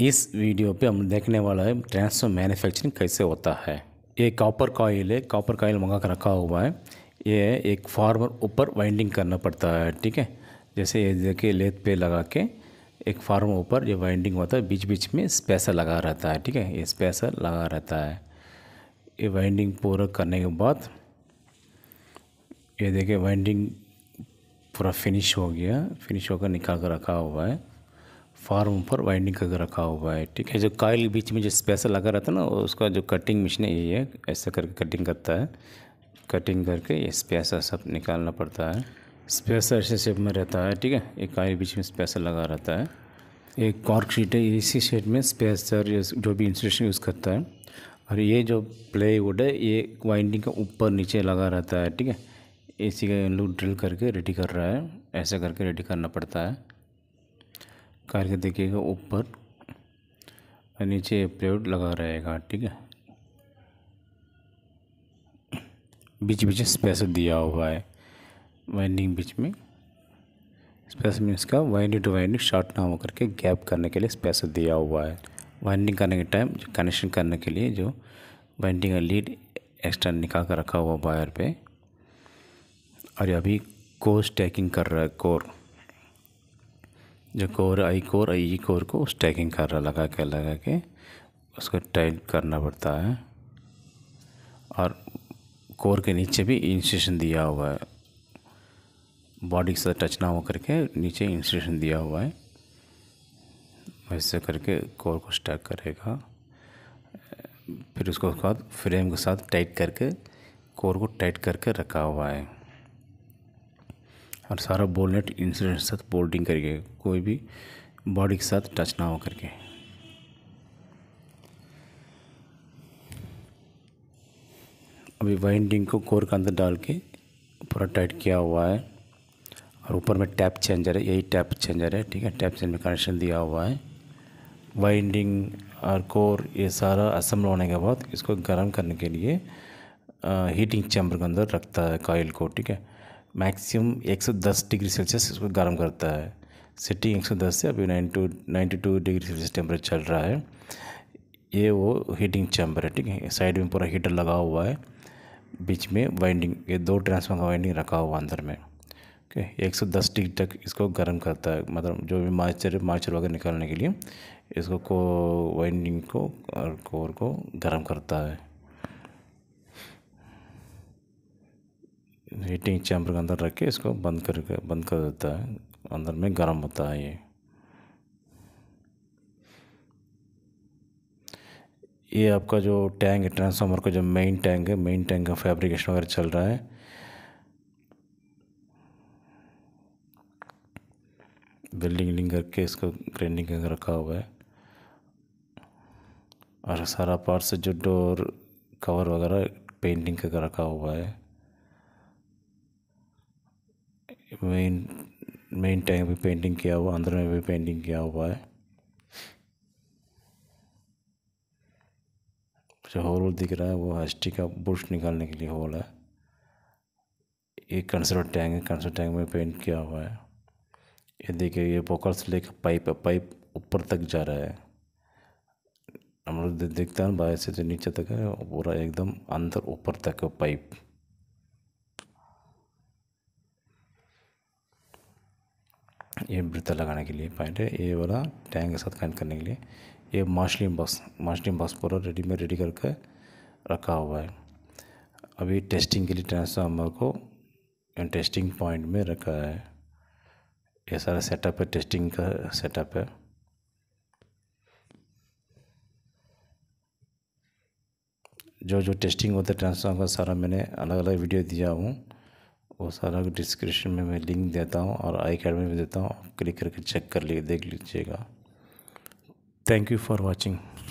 इस वीडियो पे हम देखने वाला है ट्रांसफॉर्म मैन्युफैक्चरिंग कैसे होता है ये कॉपर कॉयल है कॉपर कॉयल मंगा कर रखा हुआ है ये एक फार्मर ऊपर वाइंडिंग करना पड़ता है ठीक है जैसे ये देखिए लेथ पे लगा के एक फार्मर ऊपर जो वाइंडिंग होता है बीच बीच में स्पेसर लगा रहता है ठीक है ये स्पेसर लगा रहता है ये वाइंडिंग पूरा करने के बाद ये देखिए वाइंडिंग पूरा फिनिश हो गया फिनिश होकर निकाल कर रखा हुआ है फार्म ऊपर वाइंडिंग करके रखा हुआ है ठीक है जो कायल बीच में जो स्पेसर लगा रहता है ना उसका जो कटिंग मशीन है ये है ऐसा करके कटिंग करता है कटिंग करके ये स्पेसर सब निकालना पड़ता है स्पेसर ऐसे शेप में रहता है ठीक है ये कायल बीच में स्पेसर लगा रहता है एक कॉर्क शीट है इसी शेट में स्पेसर जो भी इंस्ट्रेशन यूज़ करता है और ये जो प्ले वुड है ये वाइंडिंग का ऊपर नीचे लगा रहता है ठीक है एसी का लोग ड्रिल करके रेडी कर रहा है ऐसा करके रेडी करना पड़ता है करके देखिएगा ऊपर नीचे प्लेट लगा रहेगा ठीक है बीच बीच स्पेस दिया हुआ है वाइंडिंग बीच में स्पेस में इसका वाइंडिंग टू वाइंडिंग शॉर्ट ना होकर के गैप करने के लिए स्पेस दिया हुआ है वाइंडिंग करने के टाइम कनेक्शन करने के लिए जो वाइंडिंग का लीड एक्स्ट्रा निकाल कर रखा हुआ वायर पे और अभी को स्टैकिंग कर रहा है कोर जो core I core I core को स्टैकिंग कर रहा लगा के लगा के उसको टाइट करना पड़ता है और कोर के नीचे भी इंस्टेशन दिया हुआ है बॉडी के साथ टच ना हो करके नीचे इंस्टेशन दिया हुआ है वैसे करके कोर को स्टैक करेगा फिर उसको उसके बाद फ्रेम के साथ टाइट करके कोर को टाइट करके रखा हुआ है और सारा बोलनेट इंसुलेशन के साथ बोल्डिंग करके कोई भी बॉडी के साथ टच ना हो करके अभी वाइंडिंग को कोर के अंदर डाल के पूरा टाइट किया हुआ है और ऊपर में टैप चेंजर है यही टैप चेंजर है ठीक है टैप चेंजर में कनेक्शन दिया हुआ है वाइंडिंग और कोर ये सारा असम्बल होने के बाद इसको गर्म करने के लिए आ, हीटिंग चैम्बर के अंदर रखता है कायल को ठीक है मैक्सिमम 110 डिग्री सेल्सियस इसको गर्म करता है सेटिंग 110 से अभी 92 92 डिग्री सेल्सियस टेम्परेचर चल रहा है ये वो हीटिंग चैम्बर है ठीक है साइड में पूरा हीटर लगा हुआ है बीच में वाइंडिंग ये दो ट्रांसफार्मर का वाइंडिंग रखा हुआ अंदर में ओके एक सौ दस डिग्री तक इसको गर्म करता है मतलब जो भी मॉइस्चर मॉइस्चर वगैरह निकालने के लिए इसको को वाइंडिंग को और कोर को गर्म करता है हीटिंग चैम्बर के अंदर रख के इसको बंद करके बंद कर देता है अंदर में गर्म होता है ये ये आपका जो टैंक है ट्रांसफार्मर का जो मेन टैंक है मेन टैंक का फैब्रिकेशन वगैरह चल रहा है बिल्डिंग विल्डिंग करके इसको ग्रेडिंग करके रखा हुआ है और सारा पार्ट जो डोर कवर वगैरह पेंटिंग करके रखा हुआ है मेन मेन टैंक भी पेंटिंग किया हुआ अंदर में भी पेंटिंग किया हुआ है जो होल दिख रहा है वो हस्टी का बुश निकालने के लिए होल है ये कंसर टैंक है कंसर टैंक में पेंट किया हुआ है ये देखिए ये पोकर से लेकर पाइप है पाइप ऊपर तक जा रहा है हम लोग देखते हैं बाहर से जो नीचे तक है पूरा एकदम अंदर ऊपर तक है पाइप ये ब्रिथर लगाने के लिए पॉइंट है ये वाला टैंक के साथ कनेक्ट करने के लिए ये मार्शलिंग बॉक्स मार्शलिंग बॉक्स पूरा रेडी में रेडी करके रखा हुआ है अभी टेस्टिंग के लिए ट्रांसफार्मर को टेस्टिंग पॉइंट में रखा है ये सारा सेटअप है टेस्टिंग का सेटअप है जो जो टेस्टिंग होता है ट्रांसफार्मर का सारा मैंने अलग अलग वीडियो दिया हूँ वो सारा डिस्क्रिप्शन में मैं लिंक देता हूँ और आई अकेडमी में देता हूँ क्लिक करके चेक कर लिए देख लीजिएगा थैंक यू फॉर वॉचिंग